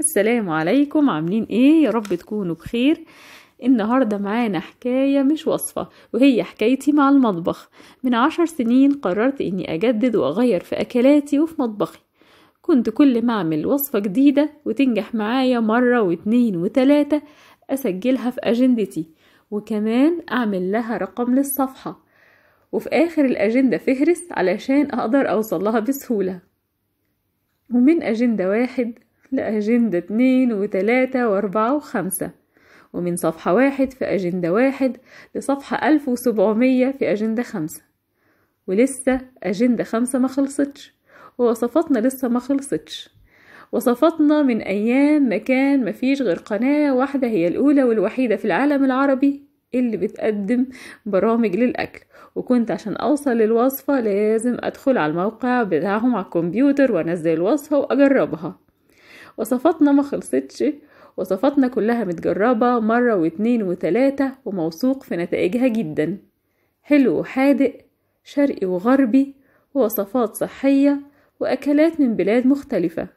السلام عليكم عاملين ايه يا رب تكونوا بخير النهاردة معانا حكاية مش وصفة وهي حكايتي مع المطبخ من عشر سنين قررت اني اجدد واغير في اكلاتي وفي مطبخي كنت كل ما اعمل وصفة جديدة وتنجح معايا مرة واتنين وتلاتة اسجلها في اجندتي وكمان اعمل لها رقم للصفحة وفي اخر الاجندة فهرس علشان اقدر اوصلها بسهولة ومن اجندة واحد لأجندة اتنين وتلاتة وأربعة وخمسة ومن صفحة واحد في أجندة واحد لصفحة ألف وسبعمية في أجندة خمسة ولسه أجندة خمسة ما خلصتش ووصفاتنا لسه ما خلصتش وصفاتنا من أيام ما كان مفيش غير قناة واحدة هي الأولى والوحيدة في العالم العربي اللي بتقدم برامج للأكل وكنت عشان أوصل للوصفة لازم أدخل على الموقع بتاعهم على الكمبيوتر وأنزل الوصفة وأجربها وصفاتنا ما خلصتش وصفاتنا كلها متجربة مرة واتنين وتلاتة وموثوق في نتائجها جدا حلو وحادق شرقي وغربي ووصفات صحية وأكلات من بلاد مختلفة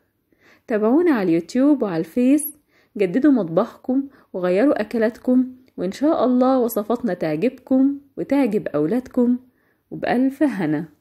تابعونا على اليوتيوب وعلى الفيس جددوا مطبخكم وغيروا أكلاتكم وإن شاء الله وصفاتنا تعجبكم وتعجب أولادكم وبألف هنا